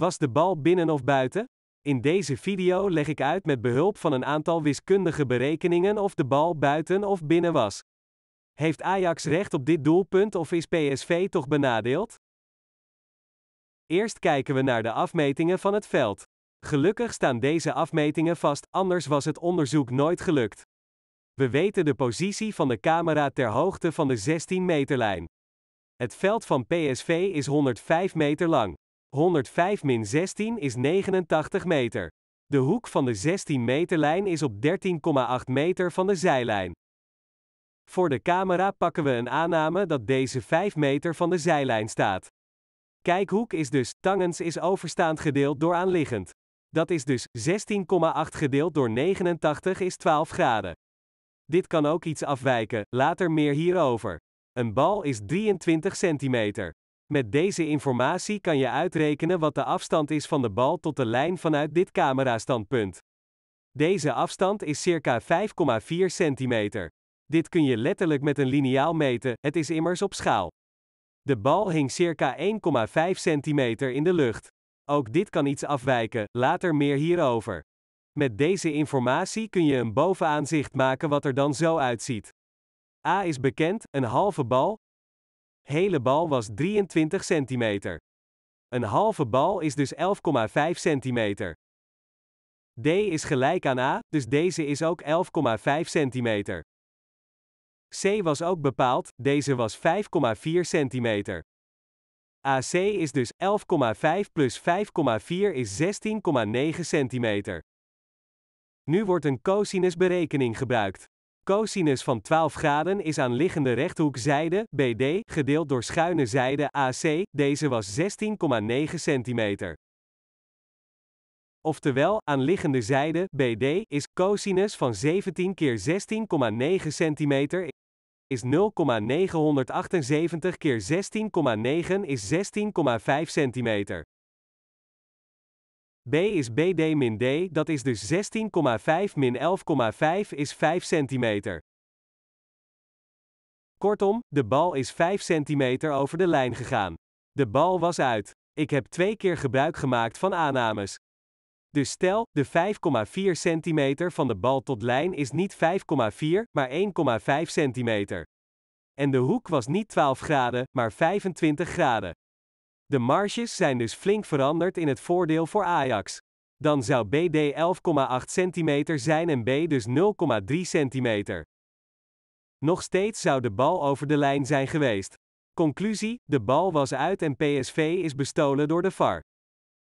Was de bal binnen of buiten? In deze video leg ik uit met behulp van een aantal wiskundige berekeningen of de bal buiten of binnen was. Heeft Ajax recht op dit doelpunt of is PSV toch benadeeld? Eerst kijken we naar de afmetingen van het veld. Gelukkig staan deze afmetingen vast, anders was het onderzoek nooit gelukt. We weten de positie van de camera ter hoogte van de 16 meterlijn. Het veld van PSV is 105 meter lang. 105 min 16 is 89 meter. De hoek van de 16 meter lijn is op 13,8 meter van de zijlijn. Voor de camera pakken we een aanname dat deze 5 meter van de zijlijn staat. Kijkhoek is dus, tangens is overstaand gedeeld door aanliggend. Dat is dus 16,8 gedeeld door 89 is 12 graden. Dit kan ook iets afwijken, later meer hierover. Een bal is 23 centimeter. Met deze informatie kan je uitrekenen wat de afstand is van de bal tot de lijn vanuit dit camerastandpunt. Deze afstand is circa 5,4 centimeter. Dit kun je letterlijk met een liniaal meten, het is immers op schaal. De bal hing circa 1,5 centimeter in de lucht. Ook dit kan iets afwijken, later meer hierover. Met deze informatie kun je een bovenaanzicht maken wat er dan zo uitziet. A is bekend, een halve bal, Hele bal was 23 centimeter. Een halve bal is dus 11,5 centimeter. D is gelijk aan A, dus deze is ook 11,5 centimeter. C was ook bepaald, deze was 5,4 centimeter. AC is dus 11,5 plus 5,4 is 16,9 centimeter. Nu wordt een cosinusberekening gebruikt. Cosinus van 12 graden is aan liggende rechthoekzijde, BD, gedeeld door schuine zijde, AC, deze was 16,9 cm. Oftewel, aan liggende zijde, BD, is cosinus van 17 keer 16,9 cm is 0,978 keer 16,9 is 16,5 cm. B is BD min D, dat is dus 16,5 min 11,5 is 5 centimeter. Kortom, de bal is 5 centimeter over de lijn gegaan. De bal was uit. Ik heb twee keer gebruik gemaakt van aannames. Dus stel, de 5,4 centimeter van de bal tot lijn is niet 5,4, maar 1,5 centimeter. En de hoek was niet 12 graden, maar 25 graden. De marges zijn dus flink veranderd in het voordeel voor Ajax. Dan zou BD 11,8 cm zijn en B dus 0,3 cm. Nog steeds zou de bal over de lijn zijn geweest. Conclusie: de bal was uit en PSV is bestolen door de VAR.